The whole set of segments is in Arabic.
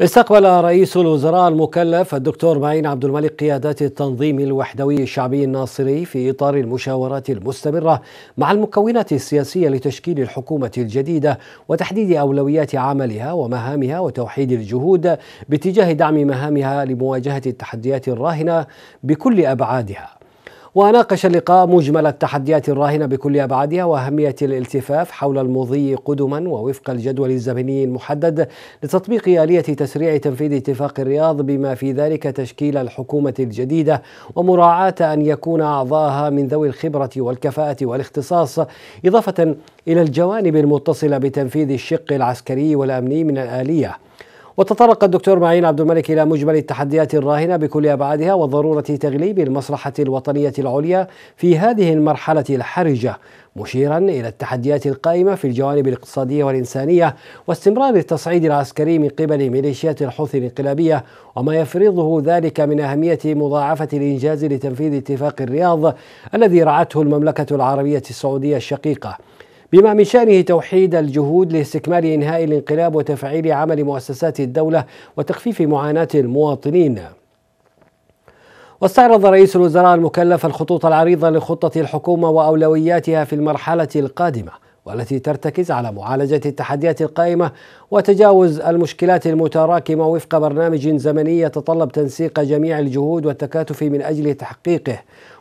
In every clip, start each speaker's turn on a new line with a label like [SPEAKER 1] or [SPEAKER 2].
[SPEAKER 1] استقبل رئيس الوزراء المكلف الدكتور معين عبد الملك قيادات التنظيم الوحدوي الشعبي الناصري في إطار المشاورات المستمرة مع المكونات السياسية لتشكيل الحكومة الجديدة وتحديد أولويات عملها ومهامها وتوحيد الجهود باتجاه دعم مهامها لمواجهة التحديات الراهنة بكل أبعادها وناقش اللقاء مجمل التحديات الراهنة بكل أبعادها وأهمية الالتفاف حول المضي قدما ووفق الجدول الزمني المحدد لتطبيق آلية تسريع تنفيذ اتفاق الرياض بما في ذلك تشكيل الحكومة الجديدة ومراعاة أن يكون أعضاها من ذوي الخبرة والكفاءة والاختصاص إضافة إلى الجوانب المتصلة بتنفيذ الشق العسكري والأمني من الآلية وتطرق الدكتور معين عبد الملك إلى مجمل التحديات الراهنة بكل أبعادها وضرورة تغليب المصلحة الوطنية العليا في هذه المرحلة الحرجة مشيرا إلى التحديات القائمة في الجوانب الاقتصادية والإنسانية واستمرار التصعيد العسكري من قبل ميليشيات الحوثي الانقلابية وما يفرضه ذلك من أهمية مضاعفة الإنجاز لتنفيذ اتفاق الرياض الذي رعته المملكة العربية السعودية الشقيقة بما من شأنه توحيد الجهود لاستكمال إنهاء الانقلاب وتفعيل عمل مؤسسات الدولة وتخفيف معاناة المواطنين واستعرض رئيس الوزراء المكلف الخطوط العريضة لخطة الحكومة وأولوياتها في المرحلة القادمة والتي ترتكز على معالجة التحديات القائمة وتجاوز المشكلات المتراكمة وفق برنامج زمني يتطلب تنسيق جميع الجهود والتكاتف من أجل تحقيقه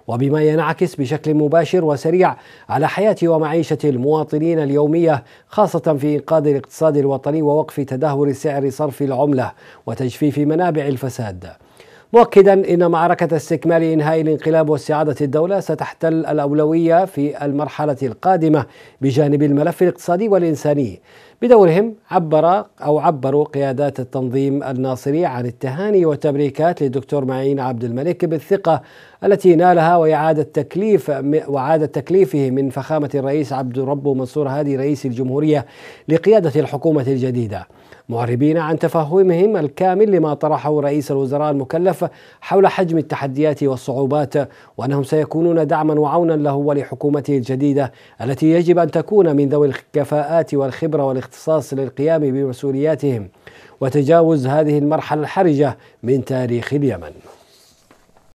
[SPEAKER 1] وبما ينعكس بشكل مباشر وسريع على حياة ومعيشة المواطنين اليومية خاصة في إنقاذ الاقتصاد الوطني ووقف تدهور سعر صرف العملة وتجفيف منابع الفساد مؤكدا ان معركه استكمال انهاء الانقلاب واستعاده الدوله ستحتل الاولويه في المرحله القادمه بجانب الملف الاقتصادي والانساني بدورهم عبر أو عبروا قيادات التنظيم الناصري عن التهاني والتبريكات للدكتور معين عبد الملك بالثقة التي نالها وإعادة تكليف وإعادة تكليفه من فخامة الرئيس عبد ربه منصور هادي رئيس الجمهورية لقيادة الحكومة الجديدة معربين عن تفهمهم الكامل لما طرحه رئيس الوزراء المكلف حول حجم التحديات والصعوبات وأنهم سيكونون دعما وعونا له ولحكومته الجديدة التي يجب أن تكون من ذوي الكفاءات والخبرة والاختصاص الاختصاص للقيام بمسؤولياتهم وتجاوز هذه المرحله الحرجه من تاريخ اليمن